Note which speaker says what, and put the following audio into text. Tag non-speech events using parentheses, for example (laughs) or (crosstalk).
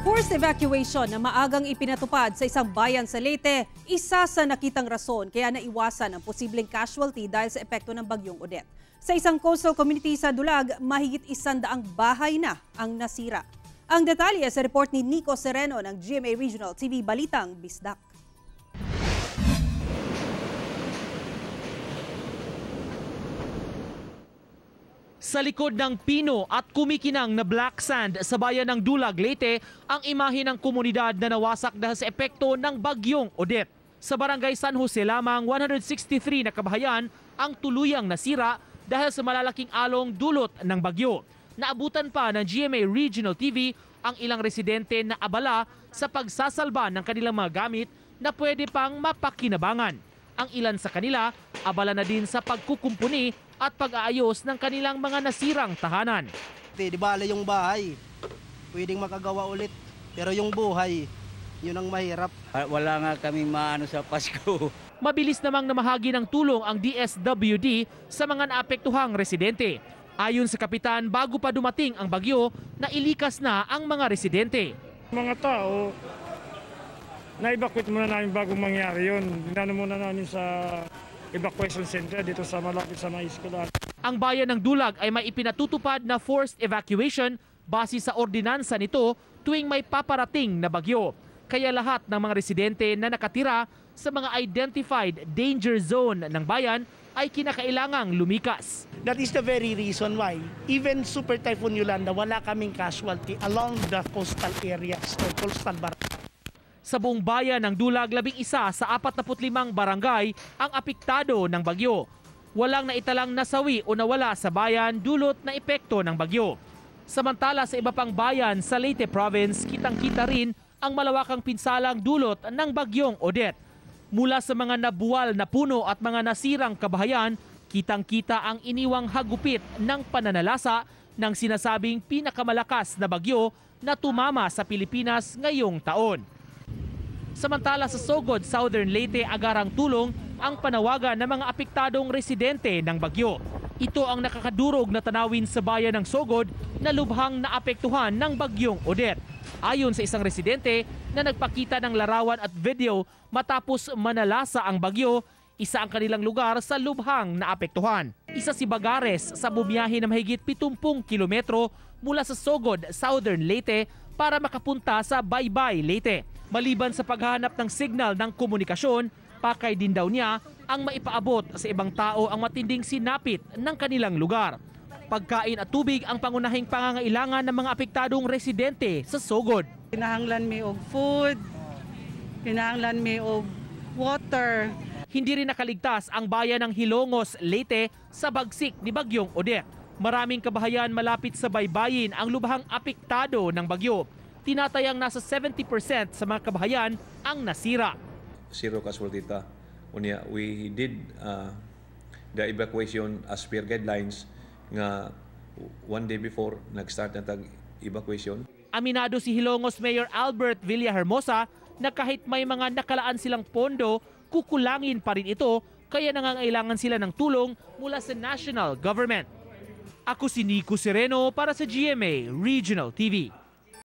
Speaker 1: Forced evacuation na maagang ipinatupad sa isang bayan sa Leyte, isa sa nakitang rason kaya naiwasan ang posibleng casualty dahil sa epekto ng bagyong Odette. Sa isang coastal community sa Dulag, mahigit isandaang bahay na ang nasira. Ang detalye sa report ni Nico Sereno ng GMA Regional TV Balitang Bisdak. Sa likod ng pino at kumikinang na black sand sa bayan ng Dulag, Leyte, ang imahe ng komunidad na nawasak dahil sa epekto ng bagyong Odette. Sa barangay San Jose lamang 163 na kabahayan ang tuluyang nasira dahil sa malalaking along dulot ng bagyo. Naabutan pa ng GMA Regional TV ang ilang residente na abala sa pagsasalba ng kanilang mga gamit na pwede pang mapakinabangan. Ang ilan sa kanila abala na din sa pagkukumpuni at pag-aayos ng kanilang mga nasirang tahanan. Di bala yung bahay, pwedeng makagawa ulit. Pero yung buhay, yun ang mahirap. Ah, wala nga kami maano sa Pasko. (laughs) Mabilis namang namahagi ng tulong ang DSWD sa mga naapektuhang residente. Ayon sa kapitan, bago pa dumating ang bagyo, nailikas na ang mga residente. Mga tao, naibakwit muna namin bago mangyari yun. Dinano muna namin sa evacuation center dito sa malapit sa mga eskwela. Ang bayan ng Dulag ay may ipinatutupad na forced evacuation base sa ordinansa nito tuwing may paparating na bagyo. Kaya lahat ng mga residente na nakatira sa mga identified danger zone ng bayan ay kinakailangang lumikas. That is the very reason why even Super Typhoon Yolanda wala kaming casualty along the coastal areas or coastal barangay. Sa buong bayan ng Dulag, labing isa sa 45 barangay ang apektado ng bagyo. Walang naitalang nasawi o nawala sa bayan dulot na epekto ng bagyo. Samantala sa iba pang bayan sa Leyte Province, kitang-kita rin ang malawakang pinsalang dulot ng bagyong Odette. Mula sa mga nabuwal na puno at mga nasirang kabahayan, kitang-kita ang iniwang hagupit ng pananalasa ng sinasabing pinakamalakas na bagyo na tumama sa Pilipinas ngayong taon. Samantala sa Sogod, Southern Leyte, agarang tulong ang panawagan ng mga apektadong residente ng bagyo. Ito ang nakakadurog na tanawin sa bayan ng Sogod na lubhang naapektuhan ng bagyong Odette. Ayon sa isang residente na nagpakita ng larawan at video matapos manalasa ang bagyo, isa ang kanilang lugar sa lubhang naapektuhan. Isa si Bagares sa bumiyahe na mahigit 70 kilometro mula sa Sogod, Southern Leyte para makapunta sa Baybay, Leyte. Maliban sa paghahanap ng signal ng komunikasyon, pakay din daw niya ang maipaabot sa ibang tao ang matinding sinapit ng kanilang lugar. Pagkain at tubig ang pangunahing pangangailangan ng mga apektadong residente sa Sogod. Kinahanglan may og food, kinahanglan may og water. Hindi rin nakaligtas ang bayan ng Hilongos, Leyte sa bagsik ni Bagyong Odette. Maraming kabahayan malapit sa baybayin ang lubhang apektado ng bagyo tinatayang nasa 70% sa mga kabahayan ang nasira. Zero casualty Unya, we did uh, the evacuation as per guidelines nga one day before nag-start na tag evacuation. Aminado si Hilongos Mayor Albert Villahermosa na kahit may mga nakalaan silang pondo, kukulangin pa rin ito kaya nangangailangan sila ng tulong mula sa national government. Ako si Nico Sereno para sa GMA Regional TV.